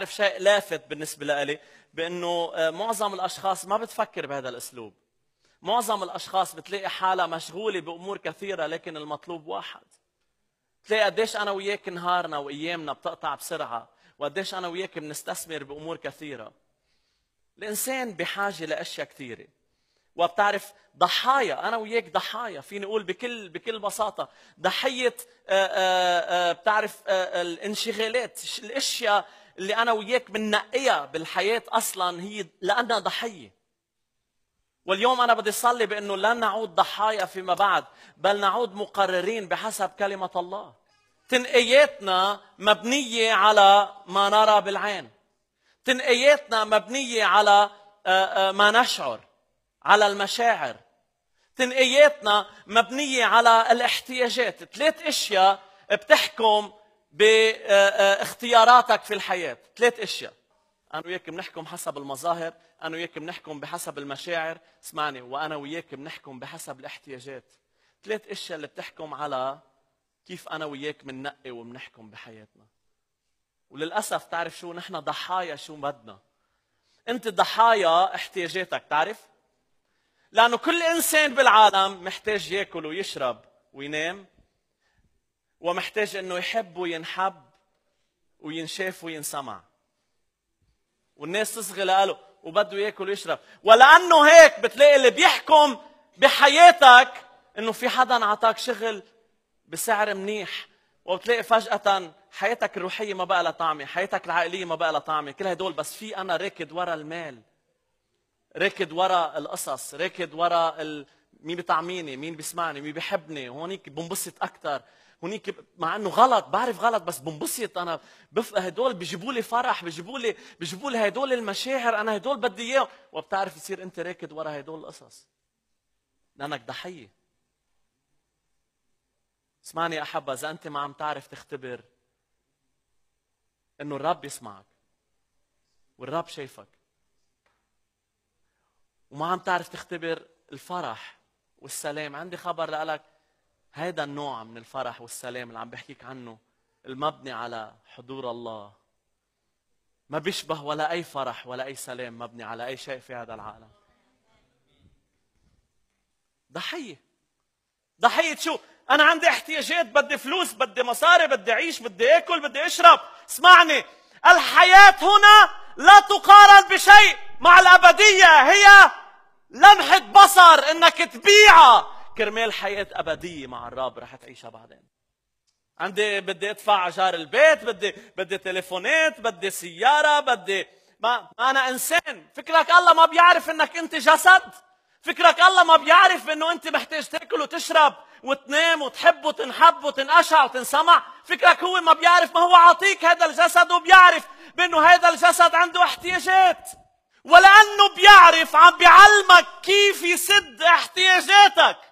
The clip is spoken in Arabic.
بعرف شيء لافت بالنسبه لإلي بانه آه، معظم الاشخاص ما بتفكر بهذا الاسلوب معظم الاشخاص بتلاقي حالها مشغوله بامور كثيره لكن المطلوب واحد بتلاقي قديش انا وياك نهارنا وايامنا بتقطع بسرعه وقديش انا وياك بنستثمر بامور كثيره الانسان بحاجه لاشياء كثيره وبتعرف ضحايا انا وياك ضحايا فيني اقول بكل بكل بساطه ضحيه آه، آه، بتعرف الانشغالات الاشياء اللي أنا وياك بننقيها بالحياة أصلا هي لأنها ضحية واليوم أنا بدي صلي بأنه لن نعود ضحايا فيما بعد بل نعود مقررين بحسب كلمة الله تنقياتنا مبنية على ما نرى بالعين تنقياتنا مبنية على آه، آه، ما نشعر على المشاعر تنقياتنا مبنية على الاحتياجات ثلاث اشياء بتحكم باختياراتك في الحياة ثلاث أشياء أنا وياك بنحكم حسب المظاهر أنا وياك بنحكم بحسب المشاعر اسمعني وأنا وياك بنحكم بحسب الاحتياجات ثلاث أشياء اللي بتحكم على كيف أنا وياك بننقي وبنحكم بحياتنا وللأسف تعرف شو نحن ضحايا شو بدنا أنت ضحايا احتياجاتك تعرف لأنه كل إنسان بالعالم محتاج ياكل ويشرب وينام ومحتاج انه يحب وينحب وينشاف وينسمع والناس تصغي له وبده ياكل ويشرب ولانه هيك بتلاقي اللي بيحكم بحياتك انه في حدا اعطاك شغل بسعر منيح وبتلاقي فجأة حياتك الروحية ما بقى لها طعمة، حياتك العائلية ما بقى لها طعمة، كل هدول بس في أنا راكد ورا المال. راكد ورا القصص، راكد ورا مين بيطعميني مين بيسمعني مين بيحبني هونيك بنبسط اكثر هونيك مع انه غلط بعرف غلط بس بنبسط انا بف... هدول بيجيبوا لي فرح بيجيبوا لي بيجيبوا لي هدول المشاعر انا هدول بدي اياهم وبتعرف يصير انت راكد ورا هدول القصص لانك ضحيه اسمعني يا احبه اذا انت ما عم تعرف تختبر انه الرب يسمعك والرب شايفك وما عم تعرف تختبر الفرح والسلام عندي خبر لك هيدا النوع من الفرح والسلام اللي عم بحكيك عنه المبني على حضور الله ما بيشبه ولا أي فرح ولا أي سلام مبني على أي شيء في هذا العالم ضحية ضحية شو؟ أنا عندي احتياجات بدي فلوس بدي مصاري بدي أعيش بدي أكل بدي أشرب اسمعني الحياة هنا لا تقارن بشيء مع الأبدية هي لمحة بصر انك تبيعها كرمال حياة ابدية مع الرب رح تعيشها بعدين عندي بدي ادفع اجار البيت بدي بدي تليفونات بدي سيارة بدي ما, ما انا انسان فكرك الله ما بيعرف انك انت جسد فكرك الله ما بيعرف انه انت محتاج تاكل وتشرب وتنام وتحب وتنحب وتنقشع وتنسمع فكرك هو ما بيعرف ما هو عاطيك هذا الجسد وبيعرف بانه هذا الجسد عنده احتياجات ولأنه بيعرف عم بيعلمك كيف يسد احتياجاتك